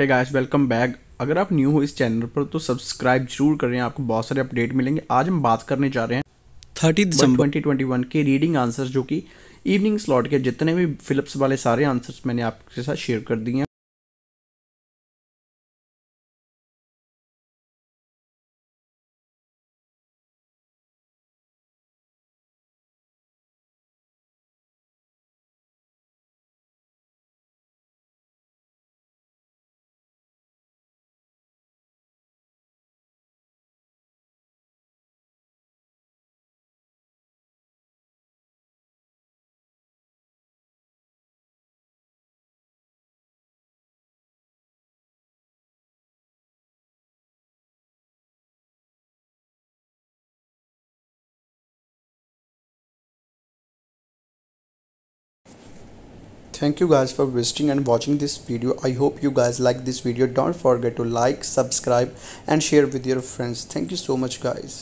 है guys welcome back अगर आप न्यू हो इस चैनल पर तो सब्सक्राइब जरूर कर रहे हैं आपको बहुत सारे अपडेट मिलेंगे आज हम बात करने जा रहे हैं thirty December twenty twenty one के रीडिंग आंसर जो कि इवनिंग स्लॉट के जितने भी फिलिप्स वाले सारे आंसर्स मैंने आपके साथ शेयर कर दिए हैं thank you guys for visiting and watching this video i hope you guys like this video don't forget to like subscribe and share with your friends thank you so much guys